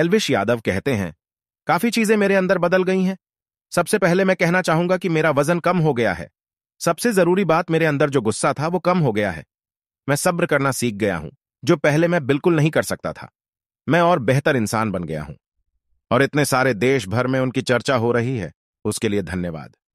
एल्विश यादव कहते हैं काफी चीजें मेरे अंदर बदल गई हैं सबसे पहले मैं कहना चाहूंगा कि मेरा वजन कम हो गया है सबसे जरूरी बात मेरे अंदर जो गुस्सा था वो कम हो गया है मैं सब्र करना सीख गया हूं जो पहले मैं बिल्कुल नहीं कर सकता था मैं और बेहतर इंसान बन गया हूं और इतने सारे देश भर में उनकी चर्चा हो रही है उसके लिए धन्यवाद